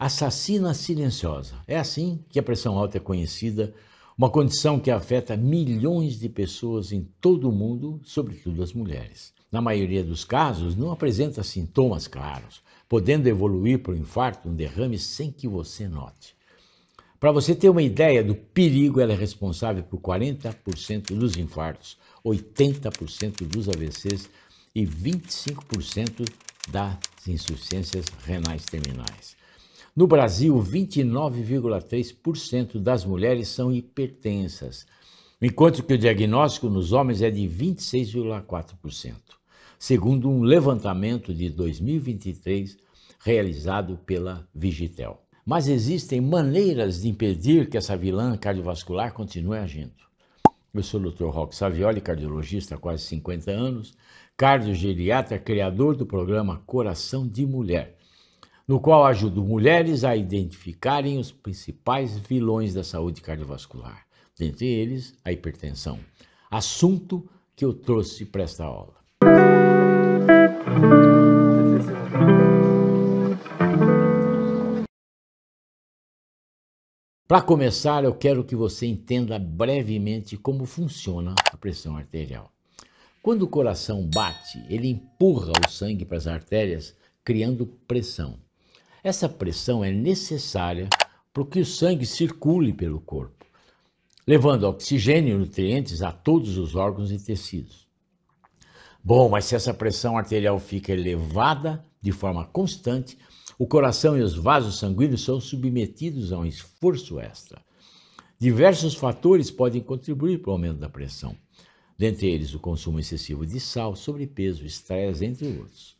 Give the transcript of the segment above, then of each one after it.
assassina silenciosa. É assim que a pressão alta é conhecida, uma condição que afeta milhões de pessoas em todo o mundo, sobretudo as mulheres. Na maioria dos casos, não apresenta sintomas claros, podendo evoluir para um infarto, um derrame, sem que você note. Para você ter uma ideia do perigo, ela é responsável por 40% dos infartos, 80% dos AVCs e 25% das insuficiências renais terminais. No Brasil, 29,3% das mulheres são hipertensas, enquanto que o diagnóstico nos homens é de 26,4%, segundo um levantamento de 2023 realizado pela Vigitel. Mas existem maneiras de impedir que essa vilã cardiovascular continue agindo. Eu sou o Dr. Roque Savioli, cardiologista há quase 50 anos, cardiogeriatra, criador do programa Coração de Mulher no qual ajudo mulheres a identificarem os principais vilões da saúde cardiovascular, dentre eles a hipertensão. Assunto que eu trouxe para esta aula. Para começar, eu quero que você entenda brevemente como funciona a pressão arterial. Quando o coração bate, ele empurra o sangue para as artérias, criando pressão. Essa pressão é necessária para que o sangue circule pelo corpo, levando oxigênio e nutrientes a todos os órgãos e tecidos. Bom, mas se essa pressão arterial fica elevada de forma constante, o coração e os vasos sanguíneos são submetidos a um esforço extra. Diversos fatores podem contribuir para o aumento da pressão, dentre eles o consumo excessivo de sal, sobrepeso, estresse, entre outros.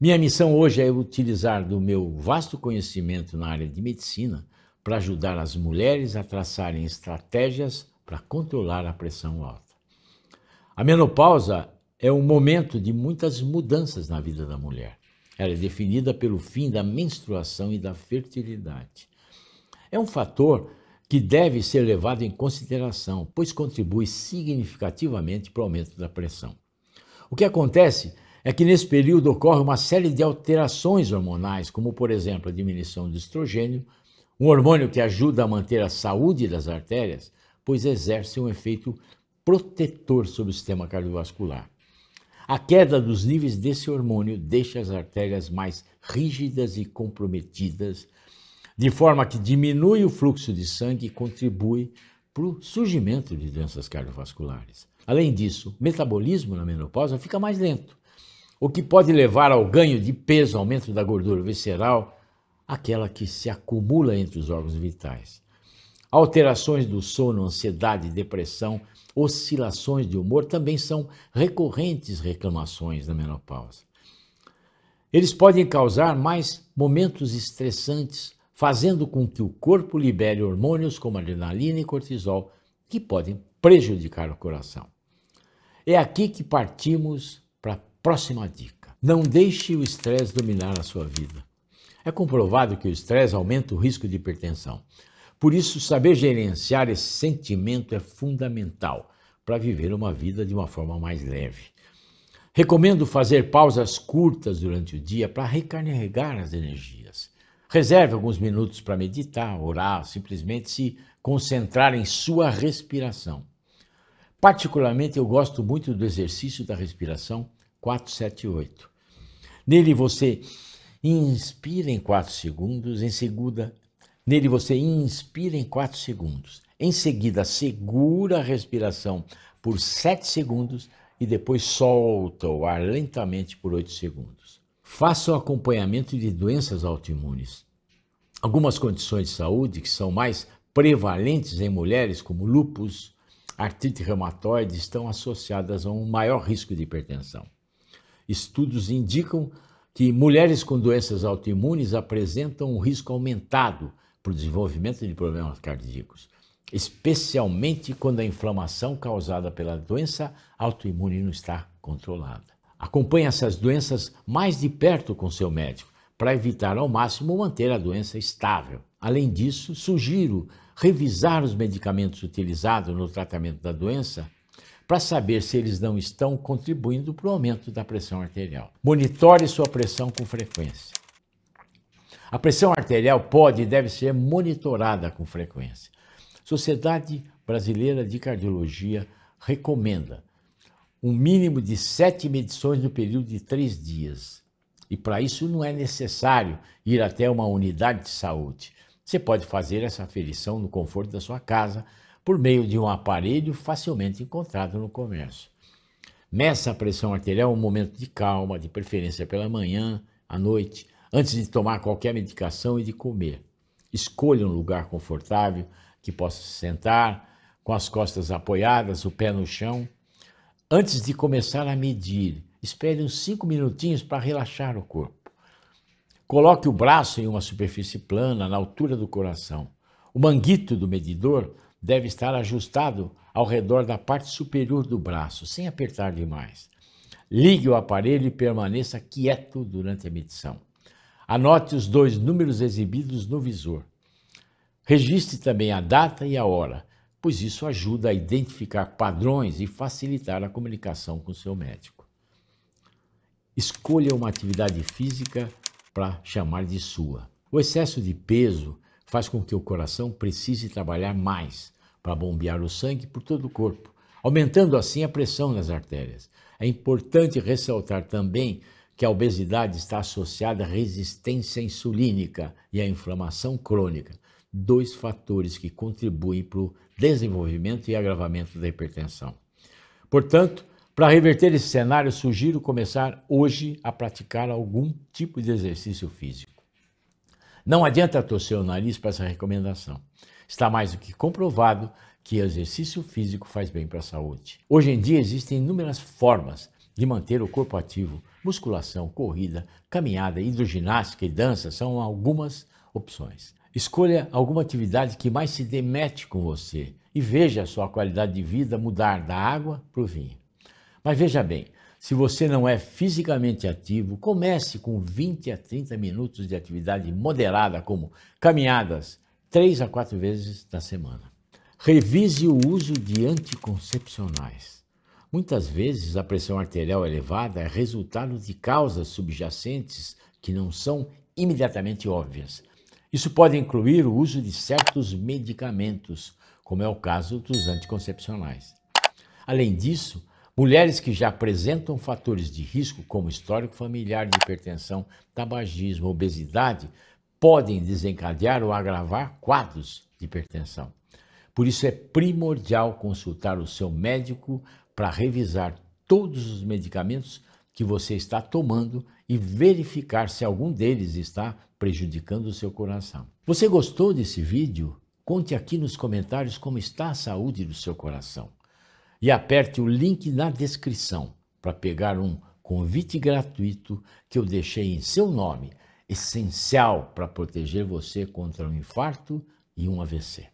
Minha missão hoje é utilizar do meu vasto conhecimento na área de medicina para ajudar as mulheres a traçarem estratégias para controlar a pressão alta. A menopausa é um momento de muitas mudanças na vida da mulher. Ela é definida pelo fim da menstruação e da fertilidade. É um fator que deve ser levado em consideração, pois contribui significativamente para o aumento da pressão. O que acontece é que nesse período ocorre uma série de alterações hormonais, como por exemplo a diminuição do estrogênio, um hormônio que ajuda a manter a saúde das artérias, pois exerce um efeito protetor sobre o sistema cardiovascular. A queda dos níveis desse hormônio deixa as artérias mais rígidas e comprometidas, de forma que diminui o fluxo de sangue e contribui para o surgimento de doenças cardiovasculares. Além disso, o metabolismo na menopausa fica mais lento, o que pode levar ao ganho de peso, aumento da gordura visceral, aquela que se acumula entre os órgãos vitais. Alterações do sono, ansiedade, depressão, oscilações de humor também são recorrentes reclamações da menopausa. Eles podem causar mais momentos estressantes, fazendo com que o corpo libere hormônios como adrenalina e cortisol, que podem prejudicar o coração. É aqui que partimos Próxima dica: não deixe o estresse dominar a sua vida. É comprovado que o estresse aumenta o risco de hipertensão. Por isso, saber gerenciar esse sentimento é fundamental para viver uma vida de uma forma mais leve. Recomendo fazer pausas curtas durante o dia para recarregar as energias. Reserve alguns minutos para meditar, orar, simplesmente se concentrar em sua respiração. Particularmente, eu gosto muito do exercício da respiração 478. Nele você inspira em 4 segundos, em seguida, nele você inspira em 4 segundos. Em seguida, segura a respiração por 7 segundos e depois solta o ar lentamente por 8 segundos. Faça o acompanhamento de doenças autoimunes. Algumas condições de saúde que são mais prevalentes em mulheres, como lupus, artrite reumatoide, estão associadas a um maior risco de hipertensão. Estudos indicam que mulheres com doenças autoimunes apresentam um risco aumentado para o desenvolvimento de problemas cardíacos, especialmente quando a inflamação causada pela doença autoimune não está controlada. Acompanhe essas doenças mais de perto com seu médico para evitar ao máximo manter a doença estável. Além disso, sugiro revisar os medicamentos utilizados no tratamento da doença para saber se eles não estão contribuindo para o aumento da pressão arterial. Monitore sua pressão com frequência. A pressão arterial pode e deve ser monitorada com frequência. Sociedade Brasileira de Cardiologia recomenda um mínimo de sete medições no período de três dias. E para isso não é necessário ir até uma unidade de saúde. Você pode fazer essa aferição no conforto da sua casa por meio de um aparelho facilmente encontrado no comércio. Meça a pressão arterial um momento de calma, de preferência pela manhã, à noite, antes de tomar qualquer medicação e de comer. Escolha um lugar confortável que possa se sentar, com as costas apoiadas, o pé no chão. Antes de começar a medir, espere uns 5 minutinhos para relaxar o corpo. Coloque o braço em uma superfície plana, na altura do coração. O manguito do medidor deve estar ajustado ao redor da parte superior do braço, sem apertar demais. Ligue o aparelho e permaneça quieto durante a medição. Anote os dois números exibidos no visor. Registre também a data e a hora, pois isso ajuda a identificar padrões e facilitar a comunicação com seu médico. Escolha uma atividade física para chamar de sua. O excesso de peso faz com que o coração precise trabalhar mais para bombear o sangue por todo o corpo, aumentando assim a pressão nas artérias. É importante ressaltar também que a obesidade está associada à resistência insulínica e à inflamação crônica, dois fatores que contribuem para o desenvolvimento e agravamento da hipertensão. Portanto, para reverter esse cenário, sugiro começar hoje a praticar algum tipo de exercício físico. Não adianta torcer o nariz para essa recomendação está mais do que comprovado que exercício físico faz bem para a saúde. Hoje em dia existem inúmeras formas de manter o corpo ativo. Musculação, corrida, caminhada, hidroginástica e dança são algumas opções. Escolha alguma atividade que mais se demete com você e veja a sua qualidade de vida mudar da água para o vinho. Mas veja bem, se você não é fisicamente ativo, comece com 20 a 30 minutos de atividade moderada, como caminhadas, três a quatro vezes da semana. Revise o uso de anticoncepcionais. Muitas vezes a pressão arterial elevada é resultado de causas subjacentes que não são imediatamente óbvias. Isso pode incluir o uso de certos medicamentos, como é o caso dos anticoncepcionais. Além disso, mulheres que já apresentam fatores de risco, como histórico familiar de hipertensão, tabagismo, obesidade, podem desencadear ou agravar quadros de hipertensão. Por isso é primordial consultar o seu médico para revisar todos os medicamentos que você está tomando e verificar se algum deles está prejudicando o seu coração. Você gostou desse vídeo? Conte aqui nos comentários como está a saúde do seu coração. E aperte o link na descrição para pegar um convite gratuito que eu deixei em seu nome essencial para proteger você contra um infarto e um AVC.